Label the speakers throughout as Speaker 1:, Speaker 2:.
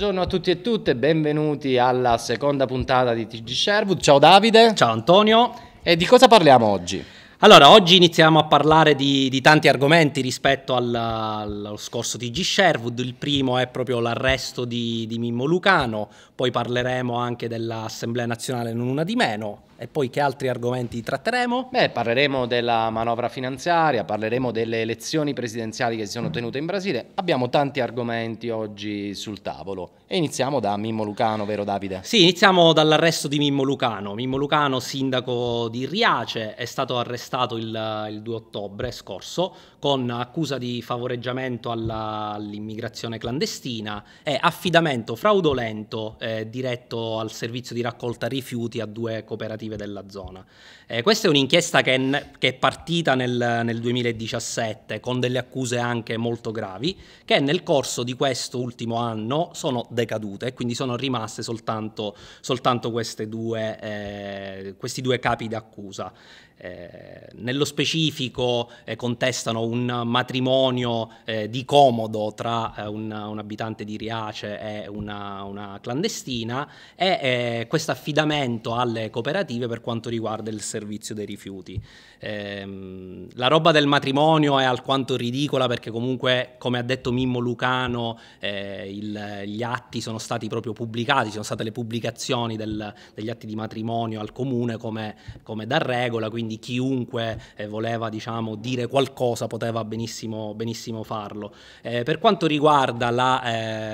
Speaker 1: Buongiorno a tutti e tutte, benvenuti
Speaker 2: alla seconda puntata di TG Sherwood. Ciao Davide. Ciao Antonio. E di cosa parliamo oggi? Allora, oggi iniziamo a parlare di, di tanti argomenti rispetto al, allo scorso TG Sherwood. Il primo è proprio l'arresto di, di Mimmo Lucano, poi parleremo anche dell'Assemblea nazionale Non Una di Meno, e poi che altri argomenti tratteremo?
Speaker 1: Beh, parleremo della manovra finanziaria, parleremo delle elezioni presidenziali che si sono tenute in Brasile. Abbiamo tanti argomenti oggi sul tavolo. E iniziamo da Mimmo Lucano, vero Davide? Sì,
Speaker 2: iniziamo dall'arresto di Mimmo Lucano. Mimmo Lucano, sindaco di Riace, è stato arrestato il, il 2 ottobre scorso con accusa di favoreggiamento alla, all'immigrazione clandestina e affidamento fraudolento eh, diretto al servizio di raccolta rifiuti a due cooperative della zona. Eh, questa è un'inchiesta che, che è partita nel, nel 2017 con delle accuse anche molto gravi che nel corso di questo ultimo anno sono decadute e quindi sono rimaste soltanto, soltanto due, eh, questi due capi d'accusa eh, nello specifico eh, contestano un matrimonio eh, di comodo tra eh, un, un, abitante di Riace e una, una clandestina e eh, questo affidamento alle cooperative per quanto riguarda il servizio dei rifiuti. Ehm, la roba del matrimonio è alquanto ridicola perché comunque, come ha detto Mimmo Lucano, il, gli atti sono stati proprio pubblicati, ci sono state le pubblicazioni del, degli atti di matrimonio al comune come, come da regola, quindi quindi chiunque eh, voleva diciamo, dire qualcosa poteva benissimo, benissimo farlo. Eh, per quanto riguarda la,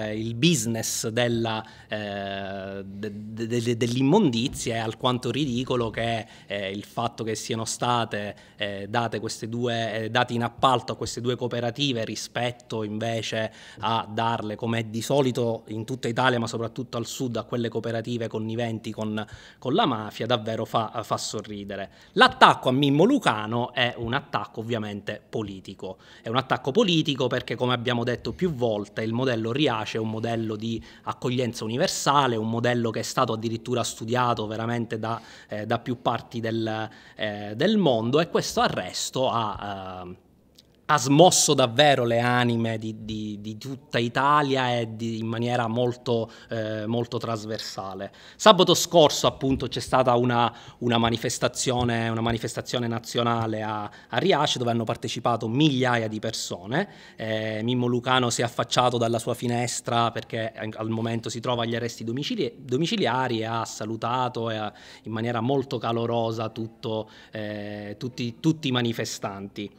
Speaker 2: eh, il business della, eh, de, de, de, dell'immondizia è alquanto ridicolo che eh, il fatto che siano state date queste due, date in appalto a queste due cooperative rispetto invece a darle come di solito in tutta Italia ma soprattutto al sud a quelle cooperative conniventi con, con la mafia davvero fa, fa sorridere. L'attacco L'attacco a Mimmo Lucano è un attacco ovviamente politico. È un attacco politico perché, come abbiamo detto più volte, il modello Riace è un modello di accoglienza universale, un modello che è stato addirittura studiato veramente da, eh, da più parti del, eh, del, mondo e questo arresto ha... Eh, ha smosso davvero le anime di, di, di tutta Italia e di, in maniera molto, eh, molto, trasversale. Sabato scorso appunto c'è stata una, una, manifestazione, una manifestazione, nazionale a, a Riace dove hanno partecipato migliaia di persone. Eh, Mimmo Lucano si è affacciato dalla sua finestra perché al momento si trova agli arresti domicili, domiciliari e ha salutato e ha, in maniera molto calorosa tutto, eh, tutti, tutti i manifestanti.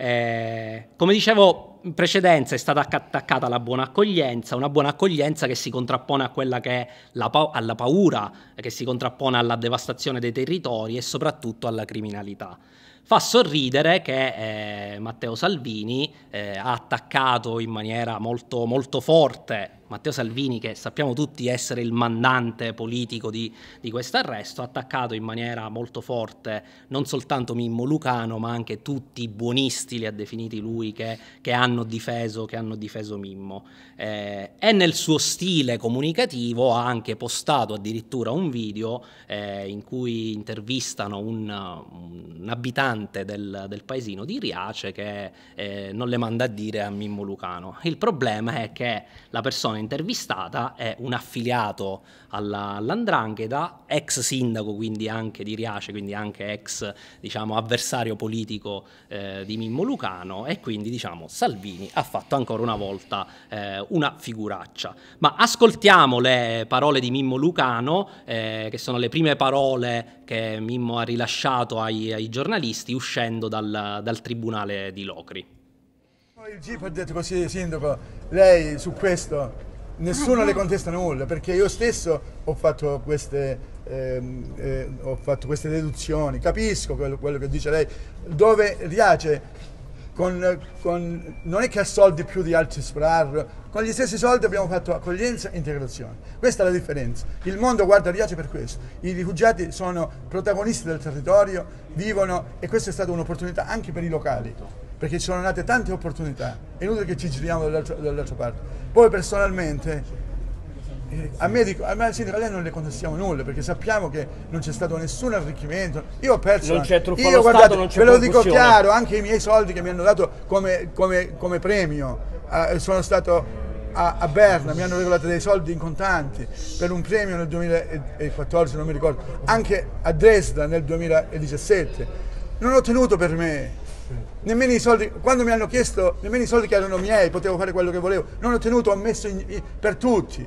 Speaker 2: Eh, come dicevo in precedenza è stata attaccata la buona accoglienza, una buona accoglienza che si contrappone a quella che è la pa- alla paura, che si contrappone alla devastazione dei territori e soprattutto alla criminalità. Fa sorridere che eh, Matteo Salvini eh, ha attaccato in maniera molto, molto forte Matteo Salvini, che sappiamo tutti essere il mandante politico di, di questo arresto, ha attaccato in maniera molto forte non soltanto Mimmo Lucano, ma anche tutti i buonisti, li ha definiti lui, che, che hanno, difeso, che hanno difeso Mimmo. Eh, e nel suo stile comunicativo ha anche postato addirittura un video eh, in cui intervistano un, un abitante del, del, paesino di Riace che eh, non le manda a dire a Mimmo Lucano. Il problema è che la persona persona intervistata è un affiliato alla, all'Andrangheta, ex sindaco quindi anche di Riace, quindi anche ex diciamo, avversario politico eh, di Mimmo Lucano e quindi diciamo, Salvini ha fatto ancora una volta eh, una figuraccia. Ma ascoltiamo le parole di Mimmo Lucano, eh, che sono le prime parole che Mimmo ha rilasciato ai, ai giornalisti uscendo dal, dal tribunale di Locri.
Speaker 3: Il GIP ha detto così, Sindaco, lei su questo nessuno ah, le contesta nulla, perché io stesso ho fatto queste, ehm, eh, ho fatto queste deduzioni, capisco quello, quello, che dice lei, dove riace. Con, con, non è che ha soldi più di altri SPRAR, con gli stessi soldi abbiamo fatto accoglienza e integrazione. Questa è la differenza. Il mondo guarda Riace per questo. I rifugiati sono protagonisti del territorio, vivono e questa è stata un'opportunità anche per i locali perché ci sono nate tante opportunità, è inutile che ci giriamo dall'altra parte. Poi personalmente eh, a me, dico, a me al sindaco lei non le contestiamo nulla perché sappiamo che non c'è stato nessun arricchimento. Io ho perso. Non c'è truffa io, guardate, Stato, Ve lo dico chiaro, anche i miei soldi che mi hanno dato come, come, come premio eh, sono stato a, a, Berna, mi hanno regalato dei soldi in contanti per un premio nel 2014, non mi ricordo, anche a Dresda nel 2017. Non ho tenuto per me, nemmeno i soldi, quando mi hanno chiesto, nemmeno i soldi che erano miei, potevo fare quello che volevo, non ho tenuto, ho messo in, in, per tutti.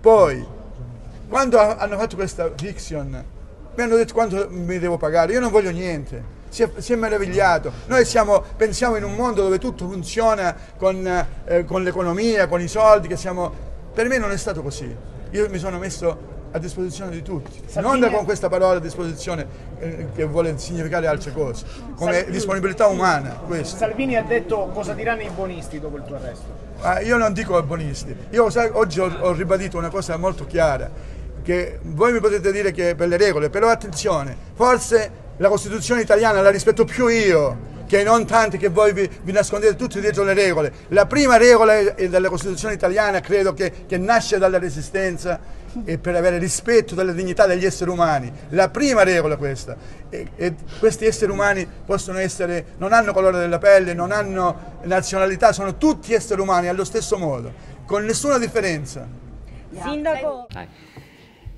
Speaker 3: Poi, quando ha, hanno fatto questa fiction, mi hanno detto quanto mi devo pagare, io non voglio niente. Si è, si è meravigliato. Noi siamo, pensiamo in un mondo dove tutto funziona con, eh, con l'economia, con i soldi che siamo. Per me non è stato così. Io mi sono messo a disposizione di tutti. Salvini... Non con questa parola a disposizione eh, che vuole significare altre cose, come Salvini... disponibilità umana. Questo. Salvini ha detto cosa diranno i buonisti dopo il tuo arresto. Ah, io non dico buonisti, io sai, oggi ho, ho ribadito una cosa molto chiara, che voi mi potete dire che per le regole, però attenzione, forse la Costituzione italiana la rispetto più io che non tanti che voi vi, vi, nascondete tutti dietro le regole. La prima regola è, della Costituzione italiana credo che, che nasce dalla resistenza e per avere rispetto della dignità degli esseri umani. La prima regola è questa. E, e questi esseri umani possono essere, non hanno colore della pelle, non hanno nazionalità, sono tutti esseri umani allo stesso modo, con nessuna differenza. Sindaco.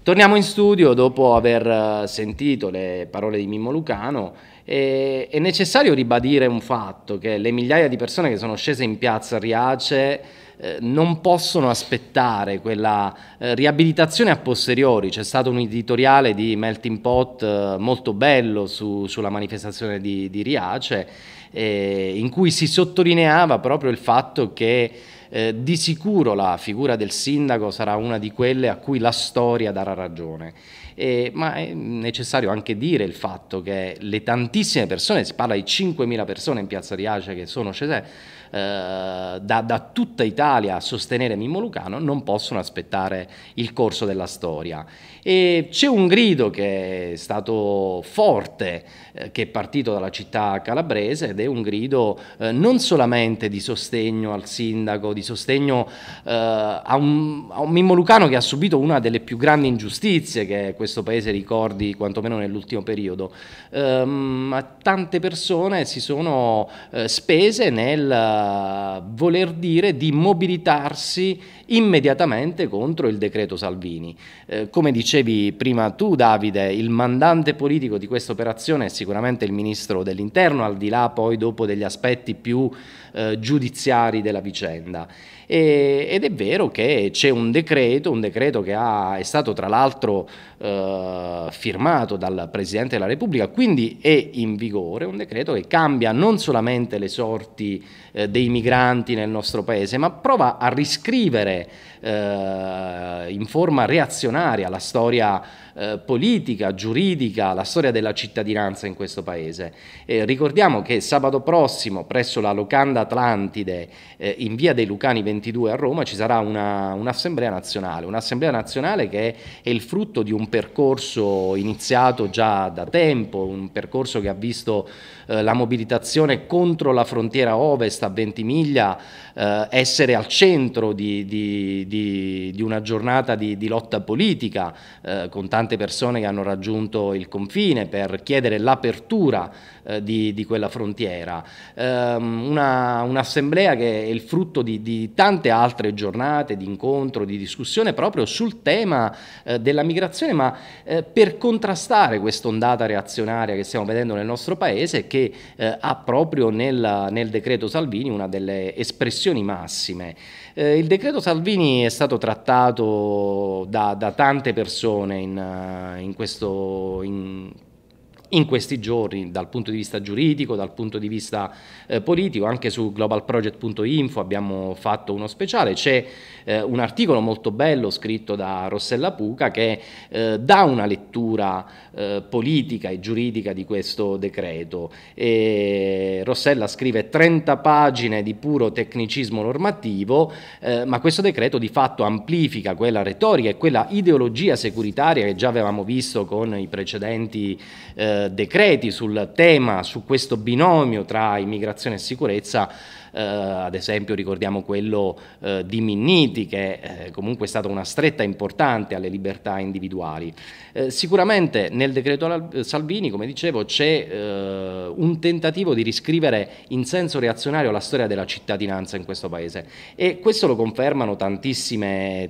Speaker 1: Torniamo in studio dopo aver eh, sentito le parole di Mimmo Lucano e, è necessario ribadire un fatto, che le migliaia di persone che sono scese in piazza Riace eh, non possono aspettare quella eh, riabilitazione a posteriori. C'è stato un editoriale di Melting Pot eh, molto bello su, sulla manifestazione di, di Riace, in cui si sottolineava proprio il fatto che eh, di sicuro la figura del sindaco sarà una di quelle a cui la storia darà ragione eh, ma è necessario anche dire il fatto che le tantissime persone, si parla di 5.000 persone in piazza Riace che sono scese eh, da, da, tutta Italia a sostenere Mimmo Lucano, non possono aspettare il corso della storia. E c'è un grido che è stato forte, eh, che è partito dalla città calabrese ed è un grido eh, non solamente di sostegno al sindaco, di sostegno eh, a un, a, un, Mimmo Lucano che ha subito una delle più grandi ingiustizie che questo questo paese ricordi, quantomeno nell'ultimo periodo. Ehm, ma tante persone si sono eh, spese nel eh, voler dire di mobilitarsi immediatamente contro il decreto Salvini. Eh, come dicevi prima tu, Davide, il mandante politico di questa operazione è sicuramente il ministro dell'interno, al di là poi dopo degli aspetti più eh, giudiziari della vicenda. E, ed è vero che c'è un decreto, un decreto che ha, è stato tra l'altro eh, firmato dal Presidente della Repubblica, quindi è in vigore un decreto che cambia non solamente le sorti eh, dei migranti nel nostro paese, ma prova a riscrivere eh, in forma reazionaria la storia eh, politica, giuridica, la storia della cittadinanza in questo paese. ricordiamo che sabato prossimo presso la locanda Atlantide eh, in via dei Lucani 22 a Roma ci sarà una, un'assemblea nazionale, un'assemblea nazionale che è il frutto di un percorso iniziato già da tempo, un percorso che ha visto eh, la mobilitazione contro la frontiera ovest a Ventimiglia, eh, essere al centro di, di, di, di una giornata di, lotta politica eh, con tante persone che hanno raggiunto il confine per chiedere l'apertura eh, di, di, quella frontiera. Ehm, una, un'assemblea che è il frutto di, di, tante altre giornate di incontro, di discussione proprio sul tema eh, della migrazione, ma eh, per contrastare questa ondata reazionaria che stiamo vedendo nel nostro Paese che ha proprio nel, nel decreto Salvini una delle espressioni massime. Eh, il decreto Salvini è stato trattato da, da tante persone in, in questo in in questi giorni dal punto di vista giuridico, dal punto di vista eh, politico, anche su globalproject.info abbiamo fatto uno speciale, c'è eh, un articolo molto bello scritto da Rossella Puca che eh, dà una lettura eh, politica e giuridica di questo decreto. E Rossella scrive 30 pagine di puro tecnicismo normativo, eh, ma questo decreto di fatto amplifica quella retorica e quella ideologia securitaria che già avevamo visto con i precedenti eh, eh, decreti sul tema, su questo binomio tra immigrazione e sicurezza eh, ad esempio ricordiamo quello eh, di Minniti che eh, comunque è stata una stretta importante alle libertà individuali. Eh, sicuramente nel decreto Salvini, come dicevo, c'è eh, un tentativo di riscrivere in senso reazionario la storia della cittadinanza in questo Paese e questo lo confermano tantissimi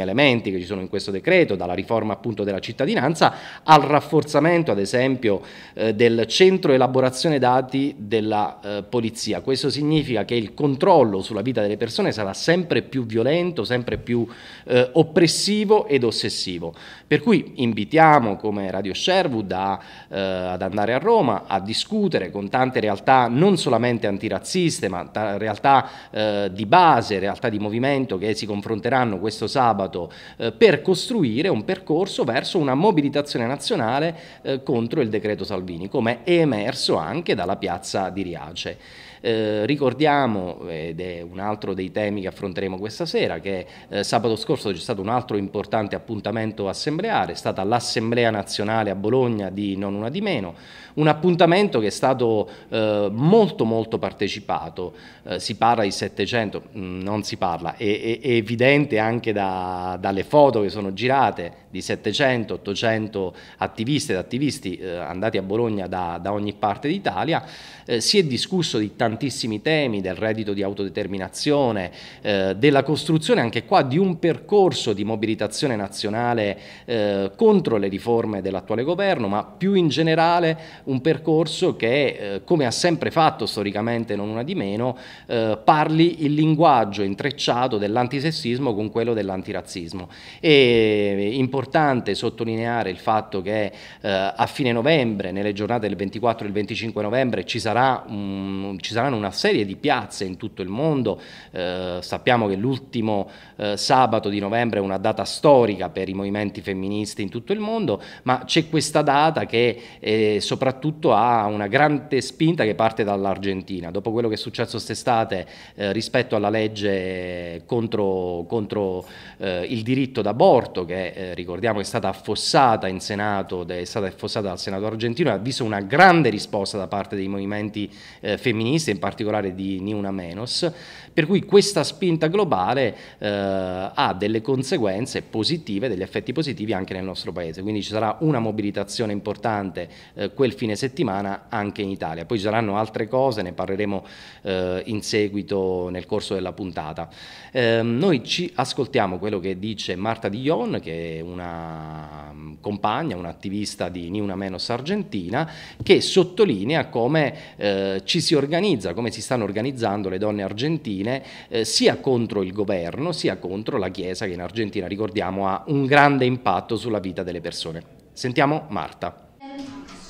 Speaker 1: elementi che ci sono in questo decreto, dalla riforma appunto della cittadinanza al rafforzamento ad esempio eh, del centro elaborazione dati della polizia. Questo significa che il controllo sulla vita delle persone sarà sempre più violento, sempre più eh, oppressivo ed ossessivo. Per cui invitiamo come Radio Sherwood a, eh, ad andare a Roma, a discutere con tante realtà non solamente antirazziste, ma realtà eh, di base, realtà di movimento che si confronteranno questo sabato eh, per costruire un percorso verso una mobilitazione nazionale eh, contro il decreto Salvini, come è emerso anche dalla piazza di Riace. Eh, ricordiamo, ed è un altro dei temi che affronteremo questa sera, che eh, sabato scorso c'è stato un altro importante appuntamento assembleare, è stata l'Assemblea Nazionale a Bologna di Non Una di Meno, un appuntamento che è stato eh, molto molto partecipato, eh, si parla di 700, mh, mm, non si parla, è, è, è evidente anche da, dalle foto che sono girate di 700-800 attiviste ed attivisti eh, andati a Bologna da, da ogni parte d'Italia, eh, si è discusso di tantissimi temi, del reddito di autodeterminazione, eh, della costruzione anche qua di un percorso di mobilitazione nazionale eh, contro le riforme dell'attuale governo, ma più in generale un percorso che, eh, come ha sempre fatto storicamente, non una di meno, eh, parli il linguaggio intrecciato dell'antisessismo con quello dell'antirazzismo. È eh, importante sottolineare il fatto che a fine novembre, nelle giornate del 24 e il 25 novembre, ci sarà sarà un, ci saranno una serie di piazze in tutto il mondo, eh, sappiamo che l'ultimo eh, sabato di novembre è una data storica per i movimenti femministi in tutto il mondo, ma c'è questa data che eh, soprattutto ha una grande spinta che parte dall'Argentina, dopo quello che è successo quest'estate eh, rispetto alla legge contro, contro eh, il diritto d'aborto che eh, ricordiamo è stata affossata in Senato, è stata affossata dal Senato argentino, ha visto una grande risposta da parte dei movimenti movimenti eh, femministe, in particolare di Ni Menos, per cui questa spinta globale eh, ha delle conseguenze positive, degli effetti positivi anche nel nostro paese, quindi ci sarà una mobilitazione importante eh, quel fine settimana anche in Italia, poi ci saranno altre cose, ne parleremo eh, in seguito nel corso della puntata. Ehm, noi ci ascoltiamo quello che dice Marta Di Dion, che è una mm, compagna, un'attivista di Ni Menos Argentina, che sottolinea come eh, ci si organizza, come si stanno organizzando le donne argentine, eh, sia contro il governo sia contro la Chiesa che in Argentina, ricordiamo, ha un grande impatto sulla vita delle persone. Sentiamo Marta.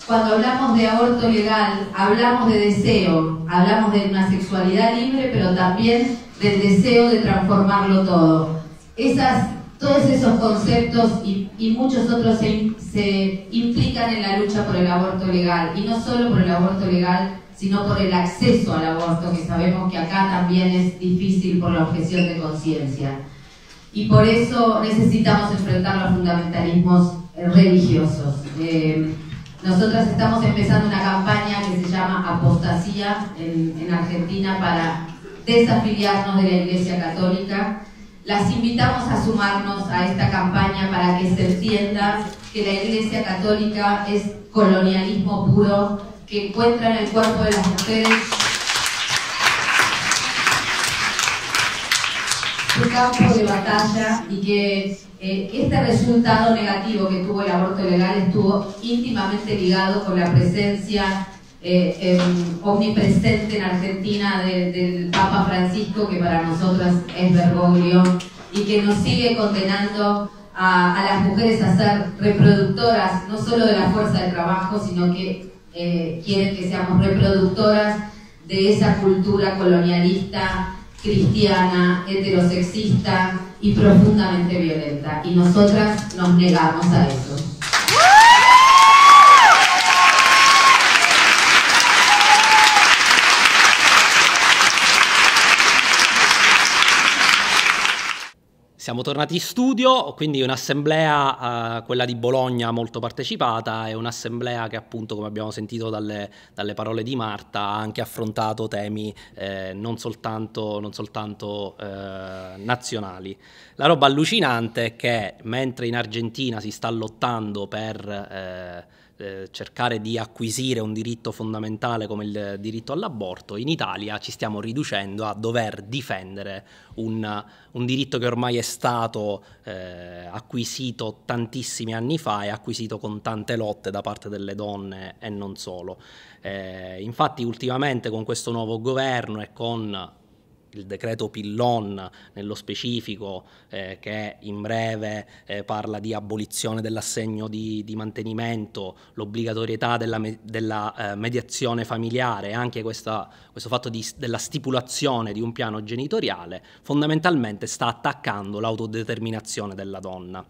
Speaker 4: Quando parliamo di aborto legal, hablamos de deseo, hablamos de una sexualidad libre, ma anche del deseo de trasformarlo tutto. Esas Todos esos conceptos y, muchos otros se, implican en la lucha por el aborto legal, y no solo por el aborto legal, sino por el acceso al aborto, que sabemos que acá también es difícil por la objeción de conciencia. Y por eso necesitamos enfrentar los fundamentalismos religiosos. Eh, nosotras estamos empezando una campaña que se llama Apostasía en, en Argentina para desafiliarnos de la Iglesia Católica las invitamos a sumarnos a esta campaña para que se entienda que la Iglesia Católica es colonialismo puro, que encuentra en el cuerpo de las mujeres su campo de batalla y que eh, este resultado negativo que tuvo el aborto legal estuvo íntimamente ligado con la presencia eh, em, omnipresente en Argentina del Papa Francisco, que para nosotras es vergogno, y que nos sigue condenando a, las mujeres a ser reproductoras, no solo de la fuerza de trabajo, sino que eh, quieren que seamos reproductoras de esa cultura colonialista, cristiana, heterosexista y profundamente violenta. Y nosotras nos negamos a eso.
Speaker 2: Siamo tornati in studio, quindi un'assemblea, eh, quella di Bologna, molto partecipata, è un'assemblea che appunto, come abbiamo sentito dalle, dalle parole di Marta, ha anche affrontato temi eh, non soltanto, non soltanto eh, nazionali. La roba allucinante è che mentre in Argentina si sta lottando per eh, eh, cercare di acquisire un diritto fondamentale come il diritto all'aborto, in Italia ci stiamo riducendo a dover difendere un, un diritto che ormai è stato eh, acquisito tantissimi anni fa e acquisito con tante lotte da parte delle donne e non solo. Eh, infatti ultimamente con questo nuovo governo e con il decreto Pillon nello specifico, eh, che in breve eh, parla di abolizione dell'assegno di, di mantenimento, l'obbligatorietà della, me, della eh, mediazione familiare, e anche questa, questo fatto di, della stipulazione di un piano genitoriale, fondamentalmente sta attaccando l'autodeterminazione della donna.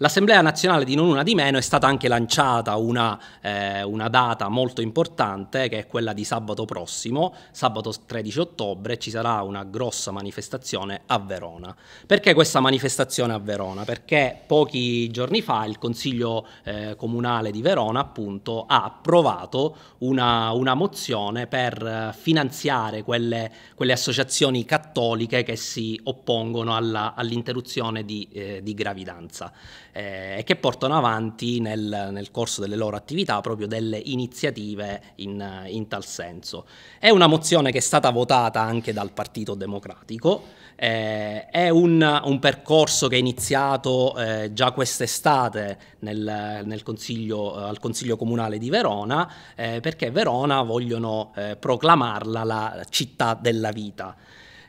Speaker 2: L'Assemblea nazionale di Non Una di Meno è stata anche lanciata una, eh, una, data molto importante che è quella di sabato prossimo, sabato 13 ottobre ci sarà una grossa manifestazione a Verona. Perché questa manifestazione a Verona? Perché pochi giorni fa il Consiglio eh, Comunale di Verona appunto ha approvato una, una mozione per eh, finanziare quelle, quelle, associazioni cattoliche che si oppongono all'interruzione di, eh, di gravidanza eh, che portano avanti nel, nel, corso delle loro attività proprio delle iniziative in, in, tal senso. È una mozione che è stata votata anche dal Partito Democratico, eh, è un, un, percorso che è iniziato eh, già quest'estate nel, nel consiglio, eh, al Consiglio Comunale di Verona, eh, perché Verona vogliono eh, proclamarla la città della vita.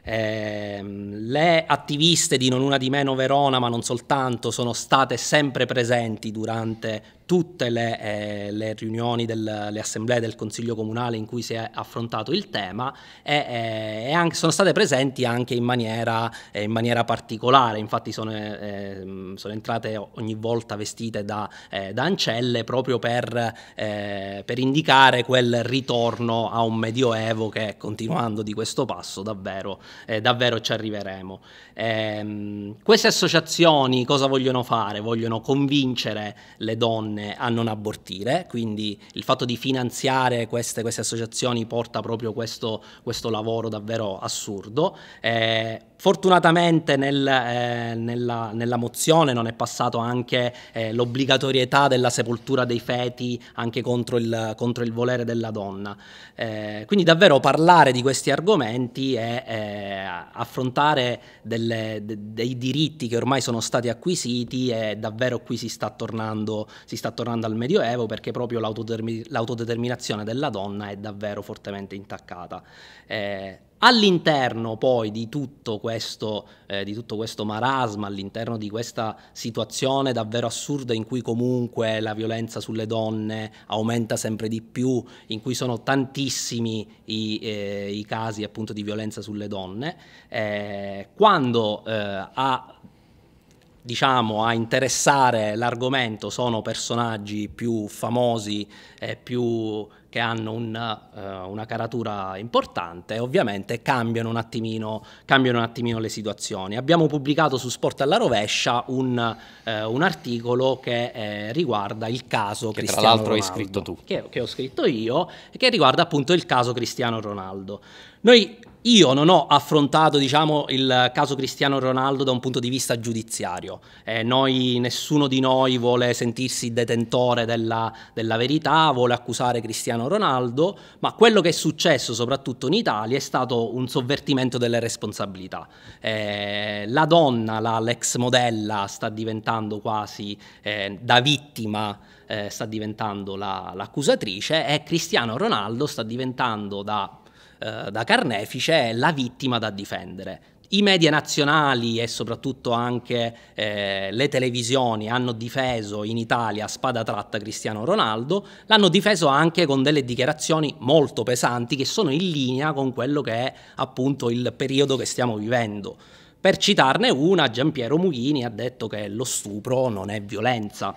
Speaker 2: Eh, le attiviste di Non Una di Meno Verona, ma non soltanto, sono state sempre presenti durante tutte le, eh, le riunioni, delle assemblee del Consiglio Comunale in cui si è affrontato il tema e, eh, e anche, sono state presenti anche in maniera, eh, in maniera particolare, infatti sono, eh, sono, entrate ogni volta vestite da, eh, da ancelle proprio per, eh, per, indicare quel ritorno a un medioevo che continuando di questo passo davvero, davvero ci arriveremo. Ehm, queste associazioni cosa vogliono fare? Vogliono convincere le donne donne a non abortire, quindi il fatto di finanziare queste, queste associazioni porta proprio questo, questo lavoro davvero assurdo. Eh, Fortunatamente nel, eh, nella, nella, mozione non è passato anche eh, l'obbligatorietà della sepoltura dei feti anche contro il, contro il volere della donna. Eh, quindi davvero parlare di questi argomenti e eh, affrontare delle, de, dei diritti che ormai sono stati acquisiti e davvero qui si sta tornando, si sta tornando al Medioevo perché proprio l'autodeterminazione della donna è davvero fortemente intaccata. Eh, All'interno poi di tutto, questo, eh, di tutto questo marasma, all'interno di questa situazione davvero assurda in cui comunque la violenza sulle donne aumenta sempre di più, in cui sono tantissimi i, eh, i casi appunto di violenza sulle donne, eh, quando eh, a diciamo, a interessare l'argomento sono personaggi più famosi, eh, più che hanno un, uh, una caratura importante ovviamente cambiano un, attimino, cambiano un, attimino, le situazioni. Abbiamo pubblicato su Sport alla rovescia un, uh, un articolo che eh, riguarda il caso che Cristiano Ronaldo. Che tra l'altro hai scritto tu. Che, che ho scritto io, che riguarda appunto il caso Cristiano Ronaldo. Noi io non ho affrontato diciamo, il caso Cristiano Ronaldo da un punto di vista giudiziario. Eh, noi, nessuno di noi vuole sentirsi detentore della, della, verità, vuole accusare Cristiano Ronaldo, ma quello che è successo soprattutto in Italia è stato un sovvertimento delle responsabilità. Eh, la donna, la, l'ex modella, sta diventando quasi eh, da vittima. Eh, sta diventando la, l'accusatrice e Cristiano Ronaldo sta diventando da eh, da carnefice è la vittima da difendere. I media nazionali e soprattutto anche eh, le televisioni hanno difeso in Italia a spada tratta Cristiano Ronaldo, l'hanno difeso anche con delle dichiarazioni molto pesanti che sono in linea con quello che è appunto il periodo che stiamo vivendo. Per citarne una, Giampiero Mughini ha detto che lo stupro non è violenza.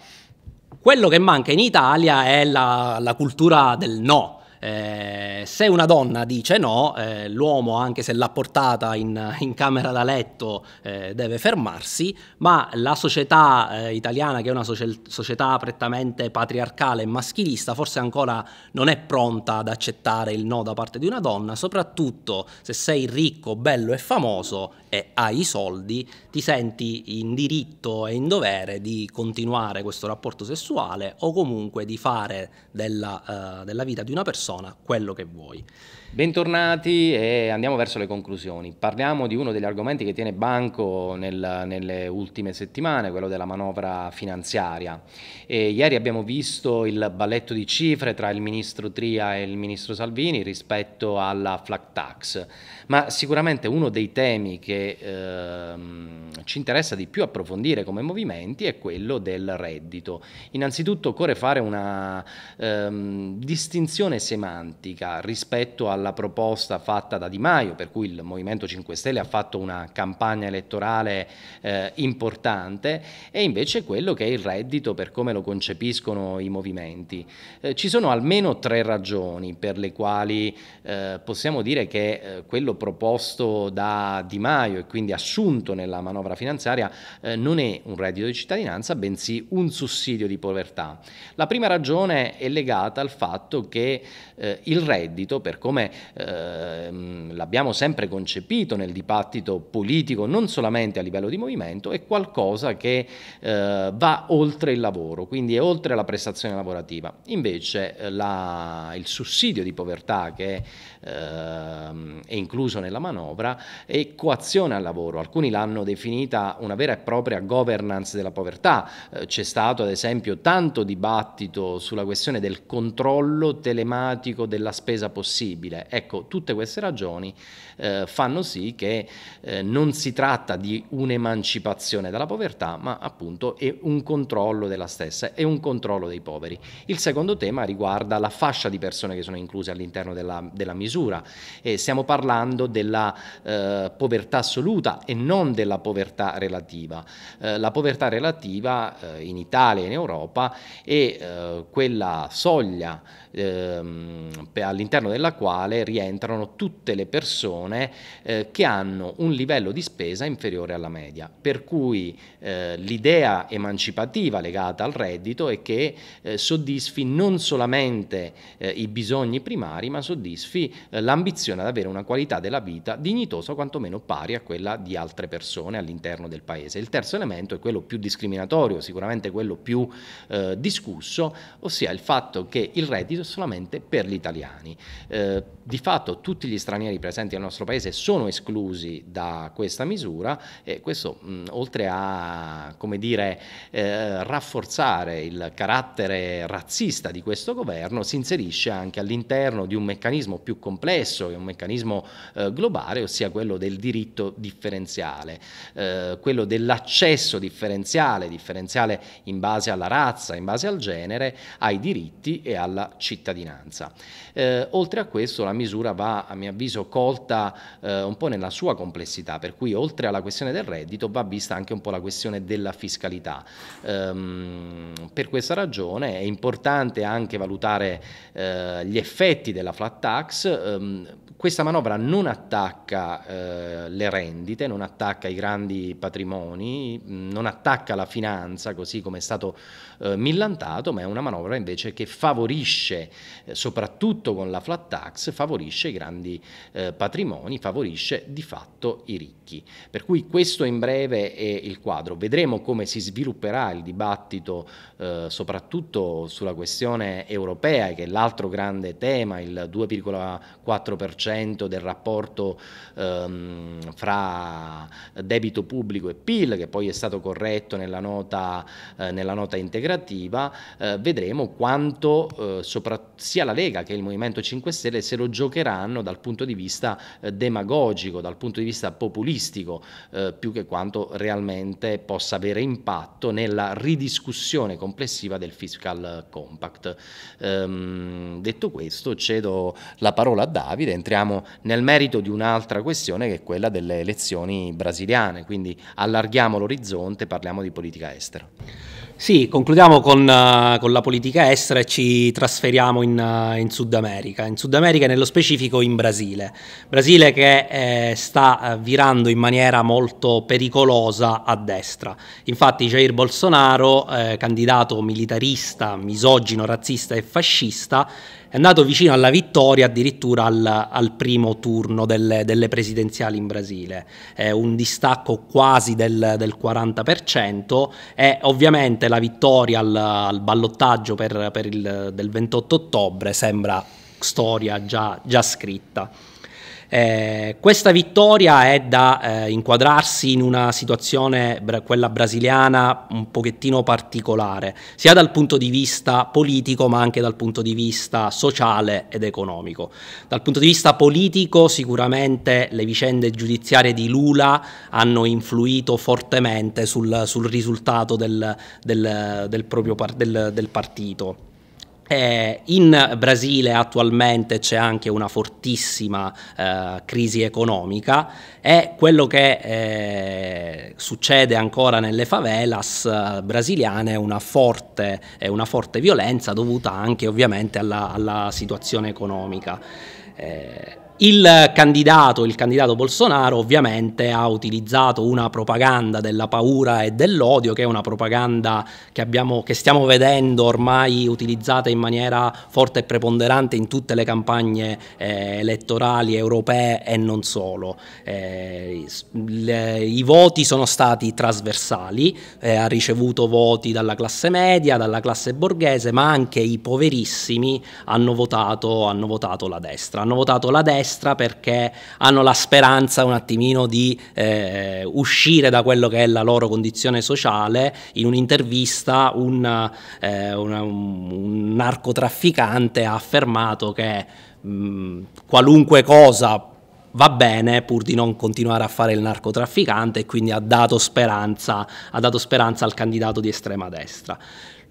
Speaker 2: Quello che manca in Italia è la, la cultura del no, eh, se una donna dice no, eh, l'uomo, anche se l'ha portata in, in camera da letto, eh, deve fermarsi, ma la società eh, italiana, che è una socie- società prettamente patriarcale e maschilista, forse ancora non è pronta ad accettare il no da parte di una donna, soprattutto se sei ricco, bello e famoso, e hai i soldi, ti senti in diritto e in dovere di continuare questo rapporto sessuale o comunque di fare della, uh, della vita di una persona quello che vuoi. Bentornati e andiamo verso le conclusioni. Parliamo di uno
Speaker 1: degli argomenti che tiene banco nel, nelle ultime settimane, quello della manovra finanziaria. E ieri abbiamo visto il balletto di cifre tra il ministro Tria e il ministro Salvini rispetto alla flat tax, ma sicuramente uno dei temi che ehm, ci interessa di più approfondire come movimenti è quello del reddito. Innanzitutto occorre fare una ehm, distinzione semantica rispetto al alla proposta fatta da Di Maio, per cui il Movimento 5 Stelle ha fatto una campagna elettorale eh, importante, e invece quello che è il reddito per come lo concepiscono i movimenti. Eh, ci sono almeno tre ragioni per le quali eh, possiamo dire che eh, quello proposto da Di Maio e quindi assunto nella manovra finanziaria eh, non è un reddito di cittadinanza, bensì un sussidio di povertà. La prima ragione è legata al fatto che eh, il reddito, per come eh, l'abbiamo sempre concepito nel dibattito politico, non solamente a livello di movimento, è qualcosa che eh, va oltre il lavoro, quindi è oltre la prestazione lavorativa. Invece eh, la, il sussidio di povertà che ehm, è incluso nella manovra è coazione al lavoro. Alcuni l'hanno definita una vera e propria governance della povertà. Eh, c'è stato ad esempio tanto dibattito sulla questione del controllo telematico pratico della spesa possibile. Ecco, tutte queste ragioni eh, fanno sì che eh, non si tratta di un'emancipazione dalla povertà, ma appunto è un controllo della stessa, è un controllo dei poveri. Il secondo tema riguarda la fascia di persone che sono incluse all'interno della, della misura. E stiamo parlando della eh, povertà assoluta e non della povertà relativa. Eh, la povertà relativa eh, in Italia e in Europa è eh, quella soglia ehm, Mm, all'interno della quale rientrano tutte le persone eh, che hanno un livello di spesa inferiore alla media. Per cui eh, l'idea emancipativa legata al reddito è che eh, soddisfi non solamente eh, i bisogni primari, ma soddisfi eh, l'ambizione ad avere una qualità della vita dignitosa quantomeno pari a quella di altre persone all'interno del paese. Il terzo elemento è quello più discriminatorio, sicuramente quello più eh, discusso, ossia il fatto che il reddito è solamente per gli italiani. Eh, di fatto tutti gli stranieri presenti nel nostro paese sono esclusi da questa misura e questo mh, oltre a come dire, eh, rafforzare il carattere razzista di questo governo si inserisce anche all'interno di un meccanismo più complesso, un meccanismo eh, globale, ossia quello del diritto differenziale, eh, quello dell'accesso differenziale, differenziale in base alla razza, in base al genere, ai diritti e alla cittadinanza. Eh, oltre a questo la misura va, a mio avviso, colta eh, un po' nella sua complessità, per cui oltre alla questione del reddito va vista anche un po' la questione della fiscalità. Ehm, per questa ragione è importante anche valutare eh, gli effetti della flat tax. Ehm, questa manovra non attacca eh, le rendite, non attacca i grandi patrimoni, non attacca la finanza, così come è stato eh, millantato, ma è una manovra invece che favorisce, eh, soprattutto con la flat tax, favorisce i grandi eh, patrimoni, favorisce di fatto i ricchi. Per cui questo in breve è il quadro. Vedremo come si svilupperà il dibattito eh, soprattutto sulla questione europea, che è l'altro grande tema, il 2,4% del rapporto ehm, fra debito pubblico e PIL, che poi è stato corretto nella nota, eh, nella nota integrale integrativa, eh, vedremo quanto eh, sopra, sia la Lega che il Movimento 5 Stelle se lo giocheranno dal punto di vista eh, demagogico, dal punto di vista populistico, eh, più che quanto realmente possa avere impatto nella ridiscussione complessiva del fiscal compact. Ehm, detto questo, cedo la parola a Davide, entriamo nel merito di un'altra questione che è quella delle elezioni brasiliane, quindi allarghiamo l'orizzonte, parliamo di politica estera.
Speaker 2: Sì, concludiamo con, uh, con, la politica estera e ci trasferiamo in, uh, in, Sud America, in Sud America e nello specifico in Brasile. Brasile che eh, sta eh, virando in maniera molto pericolosa a destra. Infatti Jair Bolsonaro, eh, candidato militarista, misogino, razzista e fascista, è andato vicino alla vittoria addirittura al, al primo turno delle, delle, presidenziali in Brasile, è un distacco quasi del, del 40% e ovviamente la vittoria al, al ballottaggio per, per il, del 28 ottobre sembra storia già, già scritta. Eh, questa vittoria è da eh, inquadrarsi in una situazione, quella brasiliana, un pochettino particolare, sia dal punto di vista politico ma anche dal punto di vista sociale ed economico. Dal punto di vista politico sicuramente le vicende giudiziarie di Lula hanno influito fortemente sul, sul risultato del, del, del, proprio, del partito. Eh, in Brasile attualmente c'è anche una fortissima eh, crisi economica e quello che eh, succede ancora nelle favelas eh, brasiliane è una forte, è una forte violenza dovuta anche ovviamente alla, alla situazione economica. Eh, il candidato, il candidato Bolsonaro ovviamente ha utilizzato una propaganda della paura e dell'odio, che è una propaganda che, abbiamo, che stiamo vedendo ormai utilizzata in maniera forte e preponderante in tutte le campagne eh, elettorali europee e non solo. Eh, le, eh, I voti sono stati trasversali, eh, ha ricevuto voti dalla classe media, dalla classe borghese, ma anche i poverissimi hanno votato, hanno votato la destra. Hanno votato la destra destra perché hanno la speranza un attimino di eh, uscire da quello che è la loro condizione sociale. In un'intervista un, eh, una, un narcotrafficante ha affermato che mh, qualunque cosa va bene pur di non continuare a fare il narcotrafficante e quindi ha dato speranza, ha dato speranza al candidato di estrema destra.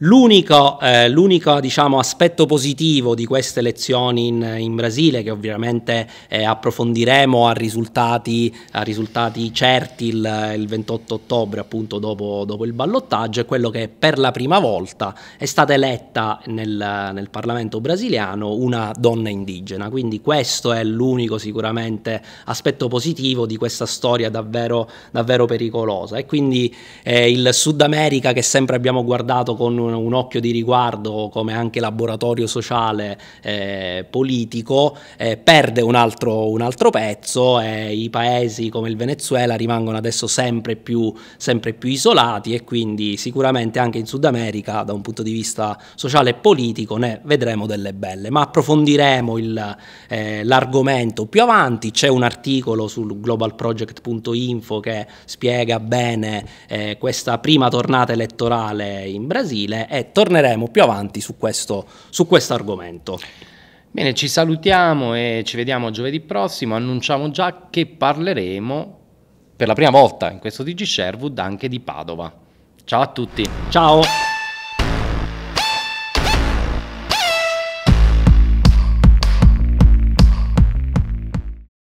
Speaker 2: L'unico, eh, l'unico diciamo, aspetto positivo di queste elezioni in, in Brasile, che ovviamente eh, approfondiremo a risultati, a risultati certi il, il, 28 ottobre, appunto dopo, dopo, il ballottaggio, è quello che per la prima volta è stata eletta nel, nel Parlamento brasiliano una donna indigena. Quindi questo è l'unico sicuramente aspetto positivo di questa storia davvero, davvero pericolosa. E quindi eh, il Sud America che sempre abbiamo guardato con un, un, occhio di riguardo come anche laboratorio sociale eh, politico, eh, perde un altro, un altro pezzo e eh, i paesi come il Venezuela rimangono adesso sempre più, sempre più isolati e quindi sicuramente anche in Sud America da un punto di vista sociale e politico ne vedremo delle belle, ma approfondiremo eh, l'argomento eh, più avanti, c'è un articolo sul globalproject.info che spiega bene eh, questa prima tornata elettorale in Brasile bene eh, e torneremo più avanti su questo, su questo argomento. Bene, ci
Speaker 1: salutiamo e ci vediamo giovedì prossimo. Annunciamo già che parleremo per la prima volta in questo DG Sherwood anche di Padova. Ciao a tutti. Ciao.